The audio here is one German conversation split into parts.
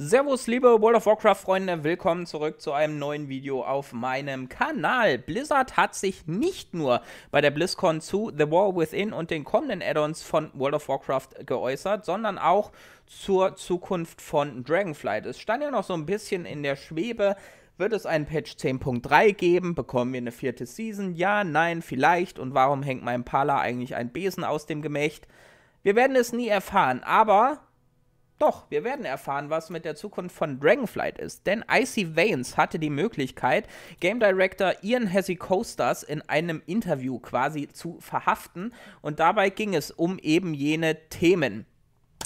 Servus, liebe World of Warcraft-Freunde, willkommen zurück zu einem neuen Video auf meinem Kanal. Blizzard hat sich nicht nur bei der BlizzCon zu The War Within und den kommenden Add-ons von World of Warcraft geäußert, sondern auch zur Zukunft von Dragonflight. Es stand ja noch so ein bisschen in der Schwebe, wird es einen Patch 10.3 geben? Bekommen wir eine vierte Season? Ja, nein, vielleicht. Und warum hängt meinem Pala eigentlich ein Besen aus dem Gemächt? Wir werden es nie erfahren, aber doch, wir werden erfahren, was mit der Zukunft von Dragonflight ist, denn Icy Veins hatte die Möglichkeit, Game Director Ian Hesse Coasters in einem Interview quasi zu verhaften und dabei ging es um eben jene Themen.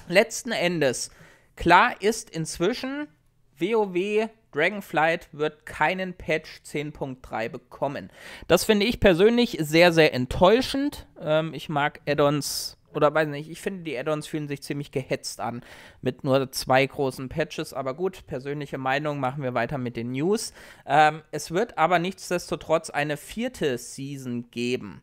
Letzten Endes, klar ist inzwischen, WoW Dragonflight wird keinen Patch 10.3 bekommen. Das finde ich persönlich sehr, sehr enttäuschend. Ähm, ich mag Addons oder weiß nicht, ich finde, die Add-ons fühlen sich ziemlich gehetzt an. Mit nur zwei großen Patches, aber gut, persönliche Meinung, machen wir weiter mit den News. Ähm, es wird aber nichtsdestotrotz eine vierte Season geben.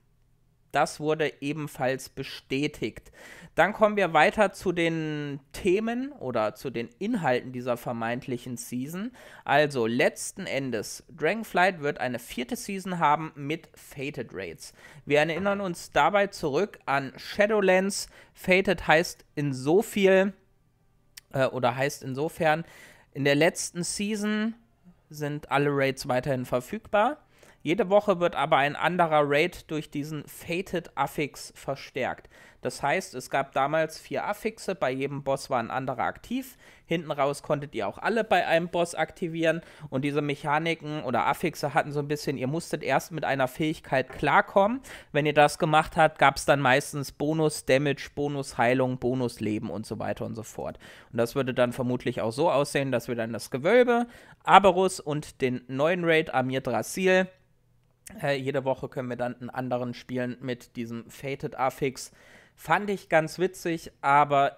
Das wurde ebenfalls bestätigt. Dann kommen wir weiter zu den Themen oder zu den Inhalten dieser vermeintlichen Season. Also letzten Endes, Dragonflight wird eine vierte Season haben mit Fated Raids. Wir erinnern uns dabei zurück an Shadowlands. Fated heißt in so viel äh, oder heißt insofern, in der letzten Season sind alle Raids weiterhin verfügbar. Jede Woche wird aber ein anderer Raid durch diesen Fated-Affix verstärkt. Das heißt, es gab damals vier Affixe, bei jedem Boss war ein anderer aktiv. Hinten raus konntet ihr auch alle bei einem Boss aktivieren und diese Mechaniken oder Affixe hatten so ein bisschen, ihr musstet erst mit einer Fähigkeit klarkommen. Wenn ihr das gemacht habt, gab es dann meistens Bonus-Damage, Bonus-Heilung, Bonus-Leben und so weiter und so fort. Und das würde dann vermutlich auch so aussehen, dass wir dann das Gewölbe, Aberus und den neuen Raid Amir Drasil äh, jede Woche können wir dann einen anderen spielen mit diesem Fated-Affix. Fand ich ganz witzig, aber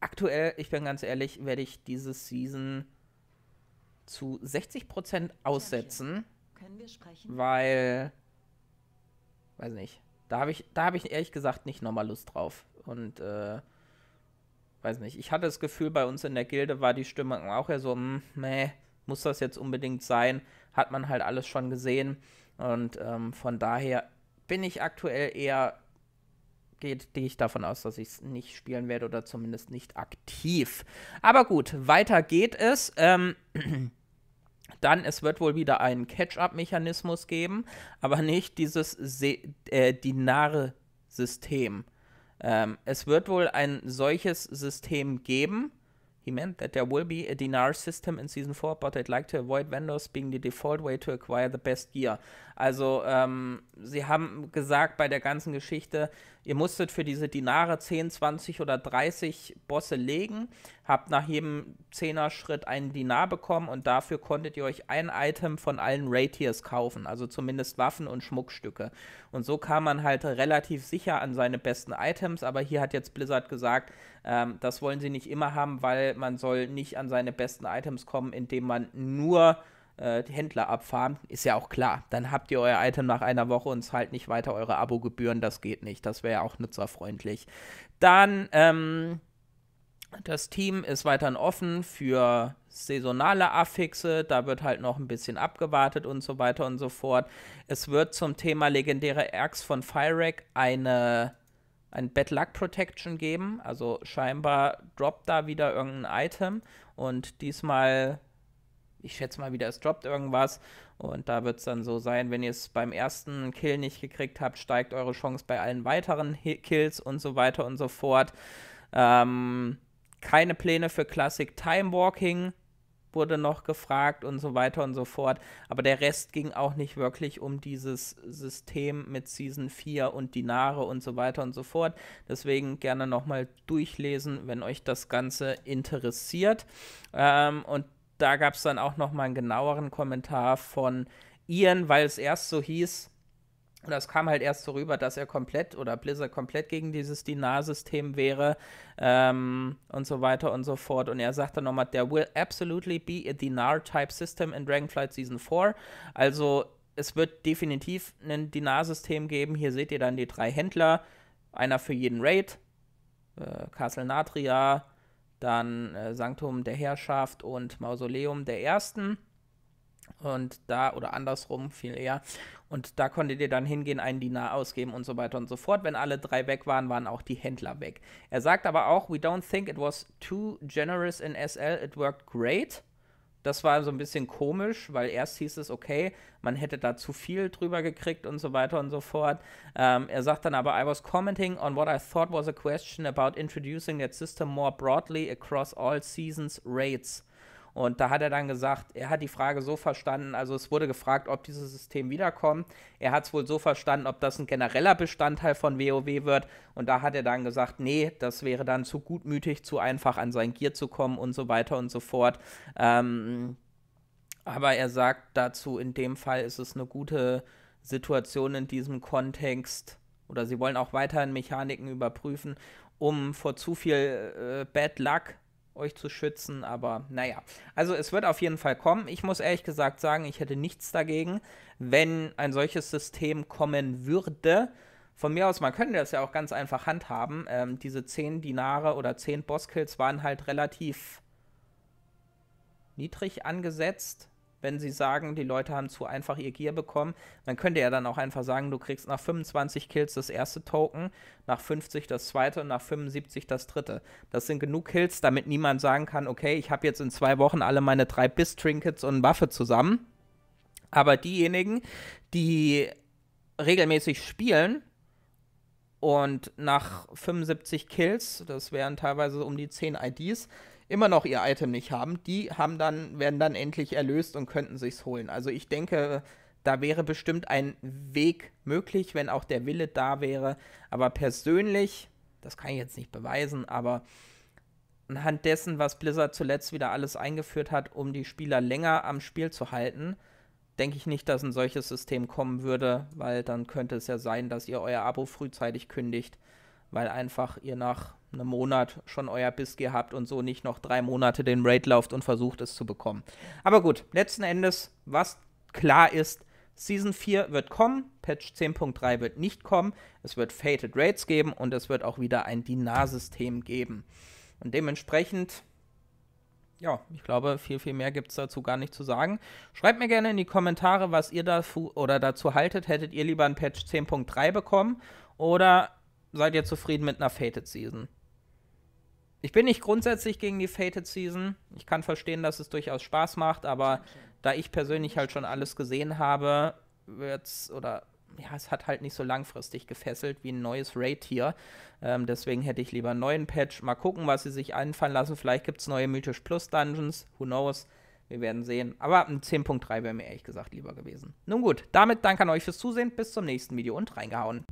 aktuell, ich bin ganz ehrlich, werde ich diese Season zu 60% aussetzen. Weil, weiß nicht, da habe ich, hab ich ehrlich gesagt nicht nochmal Lust drauf. Und, äh, weiß nicht, ich hatte das Gefühl, bei uns in der Gilde war die Stimmung auch eher so, mm, meh muss das jetzt unbedingt sein? Hat man halt alles schon gesehen. Und ähm, von daher bin ich aktuell eher, gehe ich davon aus, dass ich es nicht spielen werde oder zumindest nicht aktiv. Aber gut, weiter geht es. Ähm, dann, es wird wohl wieder einen Catch-up-Mechanismus geben, aber nicht dieses Se äh, Dinare-System. Ähm, es wird wohl ein solches System geben, He meant that there will be a dinar system in Season 4, but I'd like to avoid vendors being the default way to acquire the best gear. Also, ähm, sie haben gesagt bei der ganzen Geschichte, ihr musstet für diese Dinare 10, 20 oder 30 Bosse legen, habt nach jedem 10er-Schritt einen Dinar bekommen und dafür konntet ihr euch ein Item von allen raid kaufen, also zumindest Waffen und Schmuckstücke. Und so kam man halt relativ sicher an seine besten Items, aber hier hat jetzt Blizzard gesagt, ähm, das wollen sie nicht immer haben, weil man soll nicht an seine besten Items kommen, indem man nur äh, die Händler abfahren. Ist ja auch klar. Dann habt ihr euer Item nach einer Woche und zahlt nicht weiter eure Abogebühren. Das geht nicht. Das wäre ja auch nutzerfreundlich. Dann, ähm, das Team ist weiterhin offen für saisonale Affixe, da wird halt noch ein bisschen abgewartet und so weiter und so fort. Es wird zum Thema legendäre Erks von Firek eine ein Bad Luck Protection geben. Also scheinbar droppt da wieder irgendein Item und diesmal, ich schätze mal wieder, es droppt irgendwas und da wird es dann so sein, wenn ihr es beim ersten Kill nicht gekriegt habt, steigt eure Chance bei allen weiteren Kills und so weiter und so fort. Ähm, keine Pläne für Classic Time Walking wurde noch gefragt und so weiter und so fort. Aber der Rest ging auch nicht wirklich um dieses System mit Season 4 und Dinare und so weiter und so fort. Deswegen gerne nochmal durchlesen, wenn euch das Ganze interessiert. Ähm, und da gab es dann auch nochmal einen genaueren Kommentar von Ian, weil es erst so hieß, und das kam halt erst so rüber, dass er komplett oder Blizzard komplett gegen dieses Dinar-System wäre ähm, und so weiter und so fort. Und er sagte nochmal, there will absolutely be a Dinar-type system in Dragonflight Season 4. Also es wird definitiv ein Dinar-System geben. Hier seht ihr dann die drei Händler, einer für jeden Raid, äh, Castle Natria, dann äh, Sanktum der Herrschaft und Mausoleum der Ersten. Und da, oder andersrum viel eher. Und da konntet ihr dann hingehen, einen Dinar ausgeben und so weiter und so fort. Wenn alle drei weg waren, waren auch die Händler weg. Er sagt aber auch, we don't think it was too generous in SL, it worked great. Das war so ein bisschen komisch, weil erst hieß es, okay, man hätte da zu viel drüber gekriegt und so weiter und so fort. Ähm, er sagt dann aber, I was commenting on what I thought was a question about introducing that system more broadly across all seasons rates. Und da hat er dann gesagt, er hat die Frage so verstanden, also es wurde gefragt, ob dieses System wiederkommt. Er hat es wohl so verstanden, ob das ein genereller Bestandteil von WoW wird. Und da hat er dann gesagt, nee, das wäre dann zu gutmütig, zu einfach an sein Gear zu kommen und so weiter und so fort. Ähm, aber er sagt dazu, in dem Fall ist es eine gute Situation in diesem Kontext. Oder sie wollen auch weiterhin Mechaniken überprüfen, um vor zu viel äh, Bad Luck euch zu schützen, aber naja. Also es wird auf jeden Fall kommen. Ich muss ehrlich gesagt sagen, ich hätte nichts dagegen, wenn ein solches System kommen würde. Von mir aus, man könnte das ja auch ganz einfach handhaben. Ähm, diese 10 Dinare oder 10 Bosskills waren halt relativ niedrig angesetzt wenn sie sagen, die Leute haben zu einfach ihr Gear bekommen, dann könnt ihr ja dann auch einfach sagen, du kriegst nach 25 Kills das erste Token, nach 50 das zweite und nach 75 das dritte. Das sind genug Kills, damit niemand sagen kann, okay, ich habe jetzt in zwei Wochen alle meine drei Biss-Trinkets und Waffe zusammen. Aber diejenigen, die regelmäßig spielen und nach 75 Kills, das wären teilweise um die 10 IDs, immer noch ihr Item nicht haben, die haben dann, werden dann endlich erlöst und könnten sich's holen. Also ich denke, da wäre bestimmt ein Weg möglich, wenn auch der Wille da wäre. Aber persönlich, das kann ich jetzt nicht beweisen, aber anhand dessen, was Blizzard zuletzt wieder alles eingeführt hat, um die Spieler länger am Spiel zu halten, denke ich nicht, dass ein solches System kommen würde, weil dann könnte es ja sein, dass ihr euer Abo frühzeitig kündigt, weil einfach ihr nach einem Monat schon euer Biss gehabt und so nicht noch drei Monate den Raid lauft und versucht es zu bekommen. Aber gut, letzten Endes, was klar ist, Season 4 wird kommen, Patch 10.3 wird nicht kommen, es wird Fated Raids geben und es wird auch wieder ein Dinar-System geben. Und dementsprechend, ja, ich glaube, viel, viel mehr gibt es dazu gar nicht zu sagen. Schreibt mir gerne in die Kommentare, was ihr dazu, oder dazu haltet. Hättet ihr lieber ein Patch 10.3 bekommen oder seid ihr zufrieden mit einer Fated Season? Ich bin nicht grundsätzlich gegen die Fated Season. Ich kann verstehen, dass es durchaus Spaß macht, aber da ich persönlich halt schon alles gesehen habe, wird's oder ja, es hat halt nicht so langfristig gefesselt wie ein neues Raid hier. Ähm, deswegen hätte ich lieber einen neuen Patch. Mal gucken, was sie sich einfallen lassen. Vielleicht gibt es neue Mythisch Plus Dungeons. Who knows? Wir werden sehen. Aber ein 10.3 wäre mir ehrlich gesagt lieber gewesen. Nun gut, damit danke an euch fürs Zusehen. Bis zum nächsten Video und reingehauen.